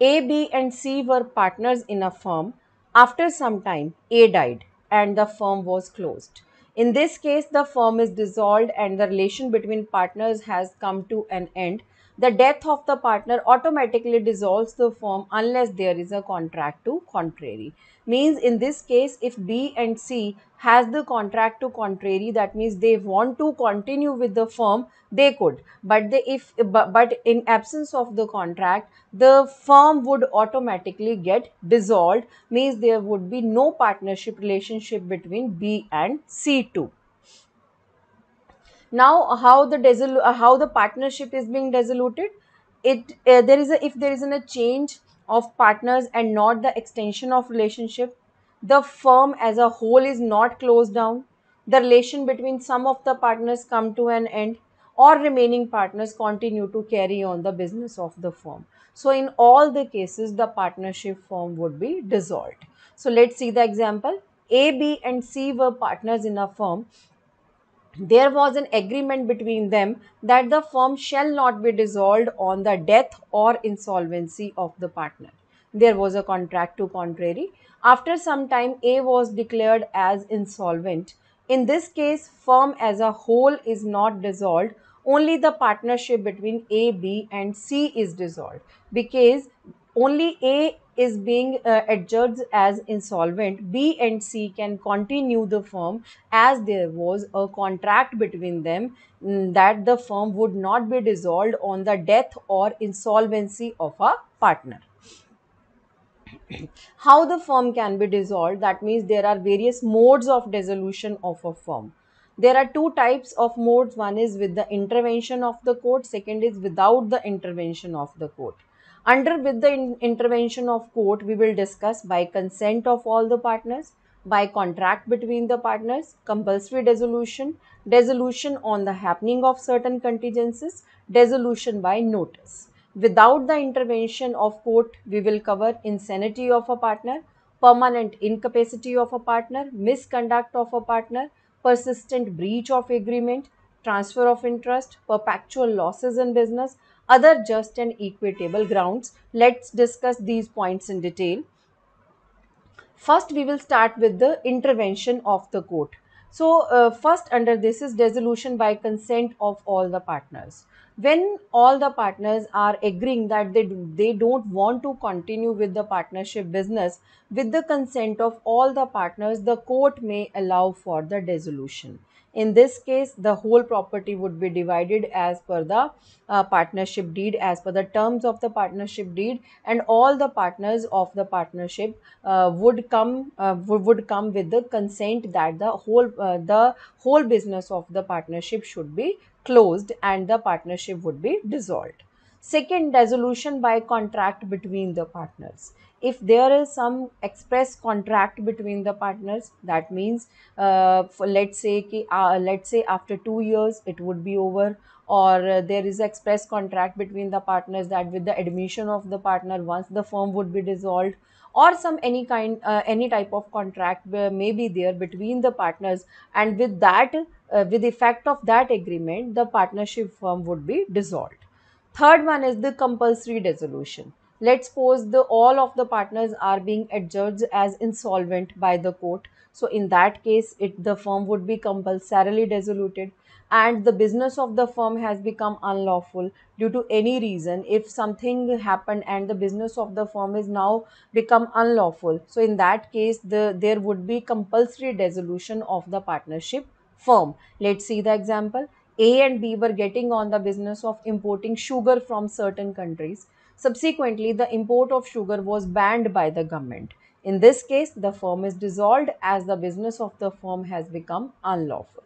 a, B, and C were partners in a firm. After some time, A died and the firm was closed. In this case, the firm is dissolved and the relation between partners has come to an end. The death of the partner automatically dissolves the firm unless there is a contract to contrary means in this case if B and C has the contract to contrary that means they want to continue with the firm they could but they if but, in absence of the contract the firm would automatically get dissolved means there would be no partnership relationship between B and C2 now how the how the partnership is being dissoluted it uh, there is a if there is an, a change of partners and not the extension of relationship the firm as a whole is not closed down the relation between some of the partners come to an end or remaining partners continue to carry on the business of the firm so in all the cases the partnership firm would be dissolved so let's see the example a b and c were partners in a firm there was an agreement between them that the firm shall not be dissolved on the death or insolvency of the partner. There was a contract to contrary. After some time, A was declared as insolvent. In this case, firm as a whole is not dissolved. Only the partnership between A, B and C is dissolved because only A is being uh, adjudged as insolvent, B and C can continue the firm as there was a contract between them mm, that the firm would not be dissolved on the death or insolvency of a partner. How the firm can be dissolved, that means there are various modes of dissolution of a firm there are two types of modes one is with the intervention of the court second is without the intervention of the court under with the in intervention of court we will discuss by consent of all the partners by contract between the partners compulsory dissolution dissolution on the happening of certain contingencies dissolution by notice without the intervention of court we will cover insanity of a partner permanent incapacity of a partner misconduct of a partner persistent breach of agreement transfer of interest perpetual losses in business other just and equitable grounds. Let's discuss these points in detail. First, we will start with the intervention of the court. So, uh, first under this is dissolution by consent of all the partners. When all the partners are agreeing that they, do, they don't want to continue with the partnership business, with the consent of all the partners, the court may allow for the dissolution. In this case, the whole property would be divided as per the uh, partnership deed, as per the terms of the partnership deed, and all the partners of the partnership uh, would come uh, would come with the consent that the whole uh, the whole business of the partnership should be closed and the partnership would be dissolved. Second, dissolution by contract between the partners if there is some express contract between the partners that means uh, let's say ki, uh, let's say after 2 years it would be over or uh, there is express contract between the partners that with the admission of the partner once the firm would be dissolved or some any kind uh, any type of contract uh, may be there between the partners and with that uh, with effect of that agreement the partnership firm would be dissolved third one is the compulsory dissolution let's suppose the all of the partners are being adjudged as insolvent by the court so in that case it the firm would be compulsorily dissoluted and the business of the firm has become unlawful due to any reason if something happened and the business of the firm is now become unlawful so in that case the there would be compulsory dissolution of the partnership firm let's see the example a and b were getting on the business of importing sugar from certain countries Subsequently, the import of sugar was banned by the government. In this case, the firm is dissolved as the business of the firm has become unlawful.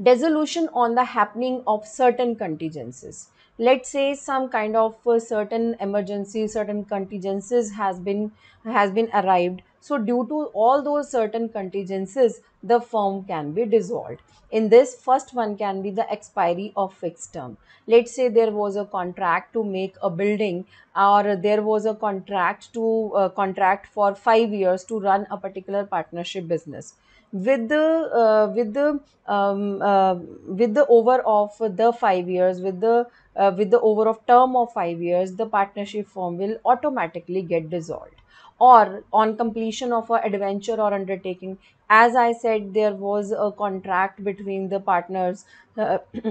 Dissolution on the happening of certain contingencies. Let's say some kind of certain emergency, certain contingencies has been has been arrived so due to all those certain contingencies, the firm can be dissolved. In this, first one can be the expiry of fixed term. Let's say there was a contract to make a building or there was a contract to uh, contract for 5 years to run a particular partnership business with the uh, with the um, uh, with the over of the 5 years with the uh, with the over of term of 5 years the partnership firm will automatically get dissolved or on completion of an adventure or undertaking. As I said, there was a contract between the partners uh,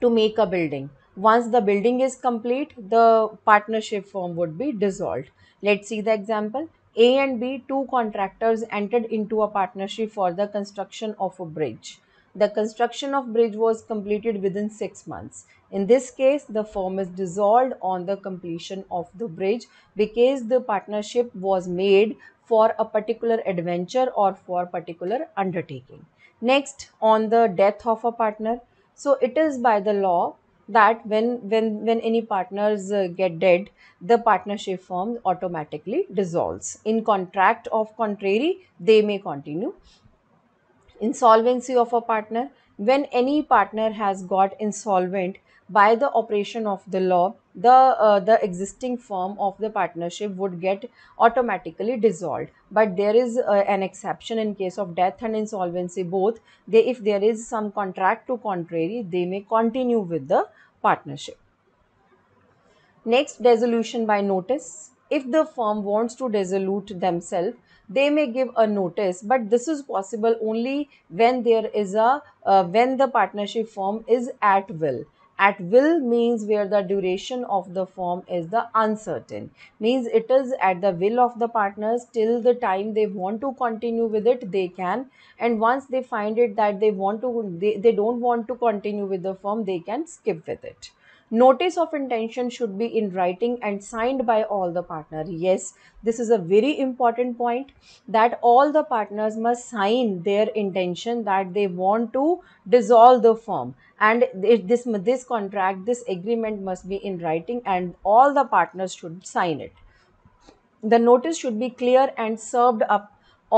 to make a building. Once the building is complete, the partnership firm would be dissolved. Let's see the example. A and B, two contractors entered into a partnership for the construction of a bridge the construction of bridge was completed within 6 months. In this case, the firm is dissolved on the completion of the bridge because the partnership was made for a particular adventure or for particular undertaking. Next, on the death of a partner. So, it is by the law that when, when, when any partners uh, get dead, the partnership firm automatically dissolves. In contract of contrary, they may continue insolvency of a partner when any partner has got insolvent by the operation of the law the uh, the existing form of the partnership would get automatically dissolved but there is uh, an exception in case of death and insolvency both they if there is some contract to contrary they may continue with the partnership next dissolution by notice if the firm wants to dissolve themselves they may give a notice but this is possible only when there is a uh, when the partnership form is at will at will means where the duration of the form is the uncertain means it is at the will of the partners till the time they want to continue with it they can and once they find it that they want to they, they don't want to continue with the form they can skip with it Notice of intention should be in writing and signed by all the partner. Yes, this is a very important point that all the partners must sign their intention that they want to dissolve the firm and this this contract this agreement must be in writing and all the partners should sign it. The notice should be clear and served up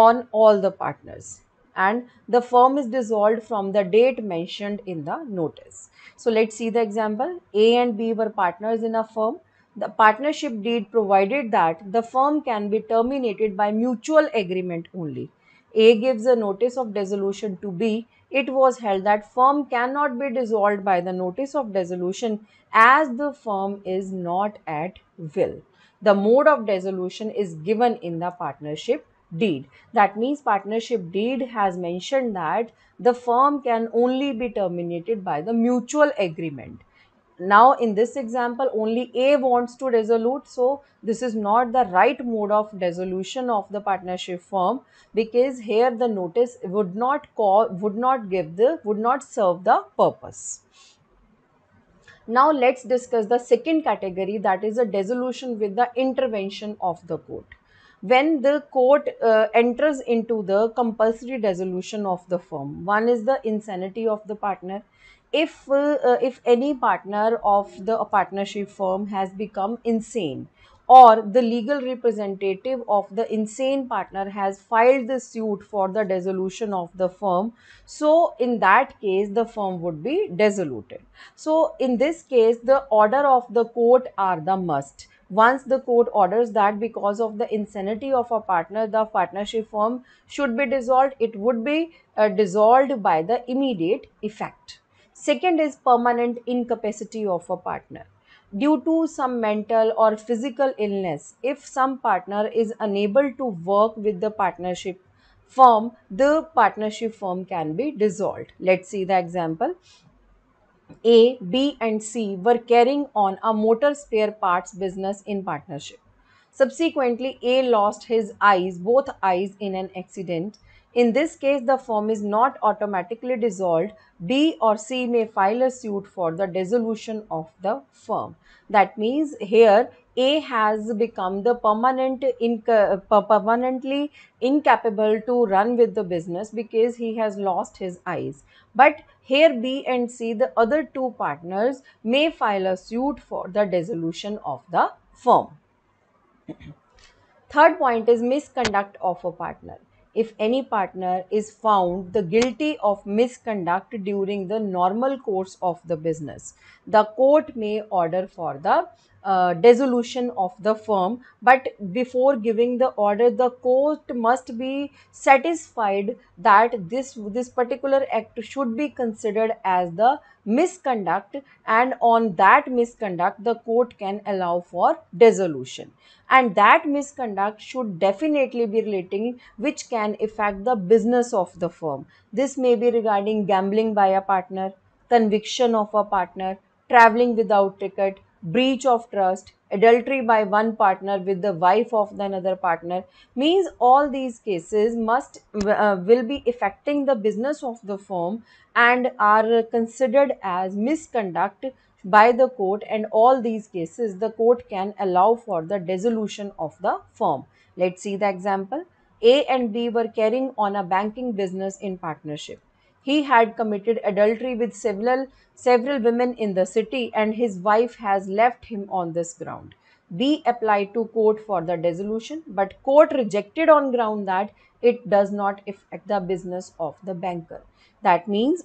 on all the partners and the firm is dissolved from the date mentioned in the notice. So let's see the example. A and B were partners in a firm. The partnership deed provided that the firm can be terminated by mutual agreement only. A gives a notice of dissolution to B. It was held that firm cannot be dissolved by the notice of dissolution as the firm is not at will. The mode of dissolution is given in the partnership deed. That means partnership deed has mentioned that the firm can only be terminated by the mutual agreement. Now in this example only A wants to resolute so this is not the right mode of dissolution of the partnership firm because here the notice would not call would not give the would not serve the purpose. Now let's discuss the second category that is a dissolution with the intervention of the court when the court uh, enters into the compulsory dissolution of the firm one is the insanity of the partner if uh, uh if any partner of the partnership firm has become insane or the legal representative of the insane partner has filed the suit for the dissolution of the firm so in that case the firm would be dissoluted so in this case the order of the court are the must once the court orders that because of the insanity of a partner the partnership firm should be dissolved it would be uh, dissolved by the immediate effect second is permanent incapacity of a partner due to some mental or physical illness if some partner is unable to work with the partnership firm the partnership firm can be dissolved let's see the example a, B and C were carrying on a motor spare parts business in partnership. Subsequently, A lost his eyes, both eyes in an accident. In this case, the firm is not automatically dissolved. B or C may file a suit for the dissolution of the firm. That means here A has become the permanent inca permanently incapable to run with the business because he has lost his eyes. But here B and C, the other two partners, may file a suit for the dissolution of the firm. Third point is misconduct of a partner. If any partner is found the guilty of misconduct during the normal course of the business, the court may order for the uh, dissolution of the firm but before giving the order the court must be satisfied that this this particular act should be considered as the misconduct and on that misconduct the court can allow for dissolution and that misconduct should definitely be relating which can affect the business of the firm this may be regarding gambling by a partner conviction of a partner traveling without ticket breach of trust, adultery by one partner with the wife of another partner means all these cases must uh, will be affecting the business of the firm and are considered as misconduct by the court and all these cases the court can allow for the dissolution of the firm let's see the example a and b were carrying on a banking business in partnership he had committed adultery with several, several women in the city and his wife has left him on this ground. B applied to court for the dissolution, but court rejected on ground that it does not affect the business of the banker. That means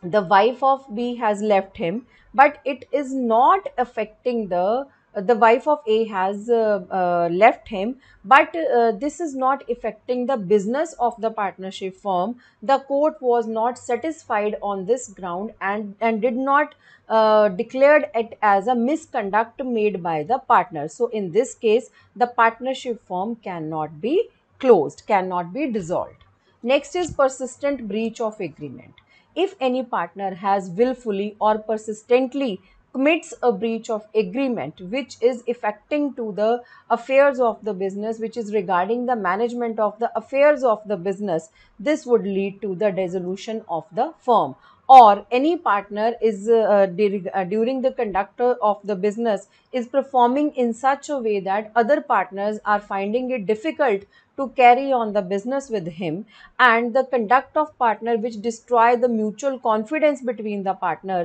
the wife of B has left him, but it is not affecting the the wife of A has uh, uh, left him, but uh, this is not affecting the business of the partnership firm. The court was not satisfied on this ground and, and did not uh, declared it as a misconduct made by the partner. So, in this case, the partnership firm cannot be closed, cannot be dissolved. Next is persistent breach of agreement if any partner has willfully or persistently commits a breach of agreement which is affecting to the affairs of the business which is regarding the management of the affairs of the business this would lead to the dissolution of the firm or any partner is uh, during uh, the conductor of the business is performing in such a way that other partners are finding it difficult to carry on the business with him and the conduct of partner which destroy the mutual confidence between the partner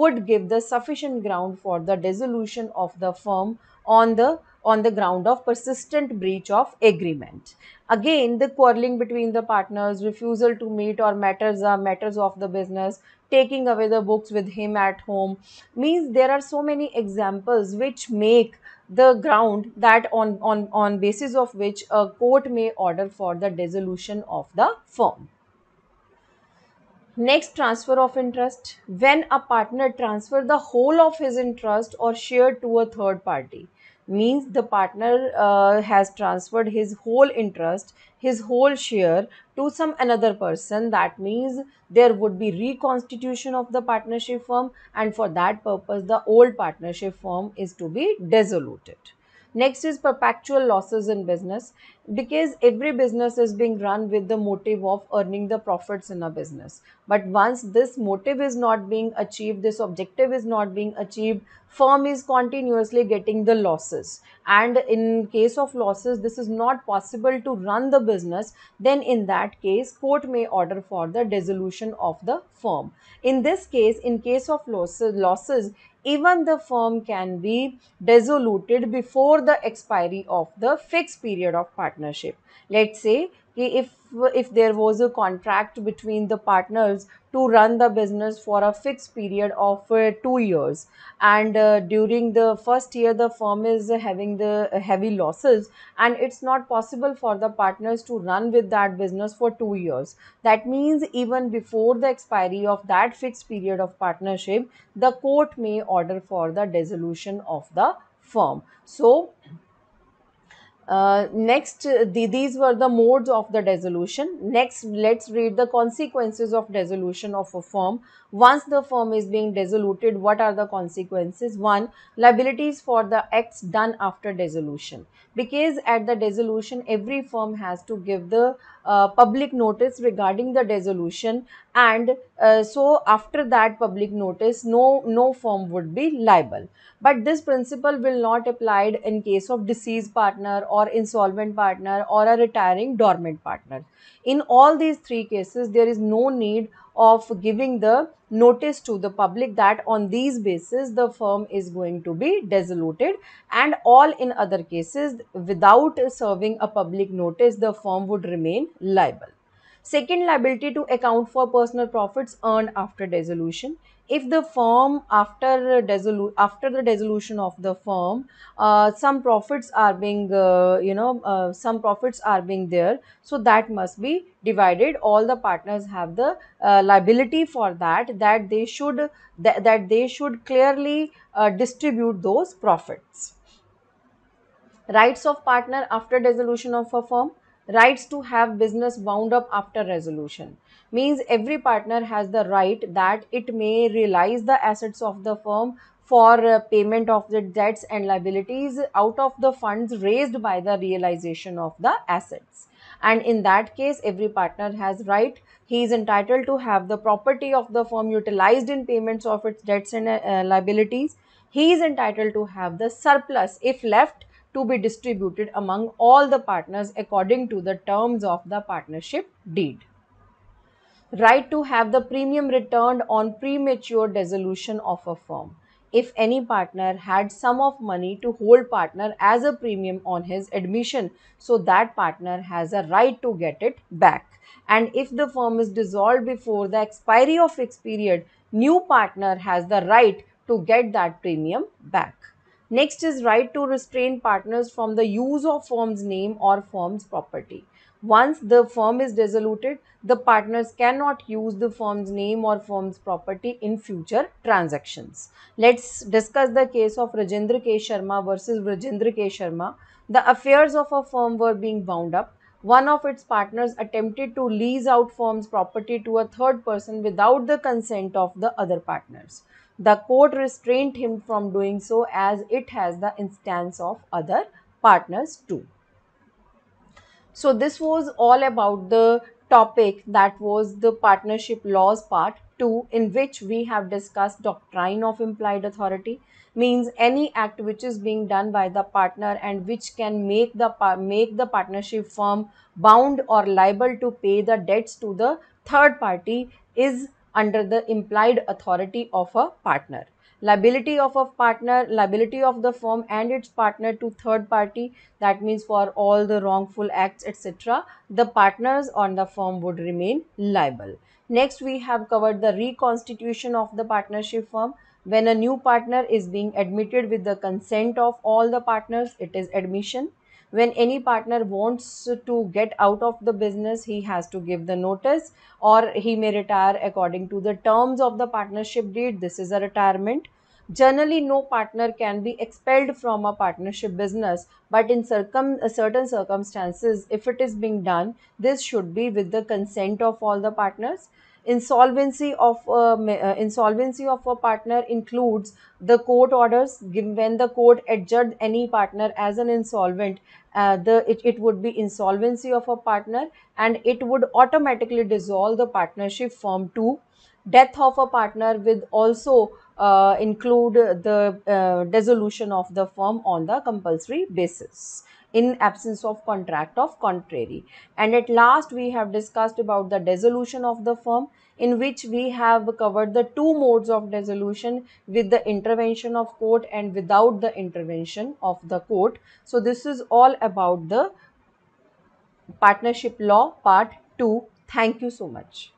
would give the sufficient ground for the dissolution of the firm on the on the ground of persistent breach of agreement. Again, the quarreling between the partners, refusal to meet or matters are uh, matters of the business, taking away the books with him at home means there are so many examples which make the ground that on, on, on basis of which a court may order for the dissolution of the firm. Next, transfer of interest. When a partner transfer the whole of his interest or share to a third party means the partner uh, has transferred his whole interest his whole share to some another person that means there would be reconstitution of the partnership firm and for that purpose the old partnership firm is to be dissoluted Next is perpetual losses in business because every business is being run with the motive of earning the profits in a business. But once this motive is not being achieved, this objective is not being achieved, firm is continuously getting the losses. And in case of losses, this is not possible to run the business. Then in that case, court may order for the dissolution of the firm. In this case, in case of losses, losses even the firm can be dissoluted before the expiry of the fixed period of partnership. Let's say if if there was a contract between the partners to run the business for a fixed period of uh, 2 years and uh, during the first year the firm is having the heavy losses and it's not possible for the partners to run with that business for 2 years that means even before the expiry of that fixed period of partnership the court may order for the dissolution of the firm so uh, next, the, these were the modes of the dissolution. Next, let's read the consequences of dissolution of a firm. Once the firm is being dissoluted, what are the consequences? 1. Liabilities for the acts done after dissolution because at the dissolution every firm has to give the uh, public notice regarding the dissolution and uh, so after that public notice no no firm would be liable but this principle will not applied in case of deceased partner or insolvent partner or a retiring dormant partner in all these three cases there is no need of giving the notice to the public that on these basis the firm is going to be dissoluted and all in other cases without serving a public notice the firm would remain liable. Second liability to account for personal profits earned after dissolution if the firm after after the dissolution of the firm uh, some profits are being uh, you know uh, some profits are being there so that must be divided all the partners have the uh, liability for that that they should th- that they should clearly uh, distribute those profits rights of partner after dissolution of a firm rights to have business wound up after resolution means every partner has the right that it may realize the assets of the firm for uh, payment of the debts and liabilities out of the funds raised by the realization of the assets and in that case every partner has right he is entitled to have the property of the firm utilized in payments of its debts and uh, uh liabilities he is entitled to have the surplus if left to be distributed among all the partners according to the terms of the partnership deed right to have the premium returned on premature dissolution of a firm if any partner had sum of money to hold partner as a premium on his admission so that partner has a right to get it back and if the firm is dissolved before the expiry of fixed period new partner has the right to get that premium back next is right to restrain partners from the use of firm's name or firm's property once the firm is dissoluted, the partners cannot use the firm's name or firm's property in future transactions. Let's discuss the case of Rajendra K. Sharma versus Rajendra K. Sharma. The affairs of a firm were being bound up. One of its partners attempted to lease out firm's property to a third person without the consent of the other partners. The court restrained him from doing so as it has the instance of other partners too. So this was all about the topic that was the partnership laws part 2 in which we have discussed doctrine of implied authority means any act which is being done by the partner and which can make the make the partnership firm bound or liable to pay the debts to the third party is under the implied authority of a partner liability of a partner liability of the firm and its partner to third party that means for all the wrongful acts etc the partners on the firm would remain liable next we have covered the reconstitution of the partnership firm when a new partner is being admitted with the consent of all the partners it is admission when any partner wants to get out of the business he has to give the notice or he may retire according to the terms of the partnership deed this is a retirement generally no partner can be expelled from a partnership business but in circum, uh, certain circumstances if it is being done this should be with the consent of all the partners insolvency of a, uh, insolvency of a partner includes the court orders when the court adjudged any partner as an insolvent uh, the it, it would be insolvency of a partner and it would automatically dissolve the partnership form too death of a partner with also uh, include the uh, dissolution of the firm on the compulsory basis in absence of contract of contrary. And at last we have discussed about the dissolution of the firm in which we have covered the two modes of dissolution with the intervention of court and without the intervention of the court. So this is all about the partnership law part 2. Thank you so much.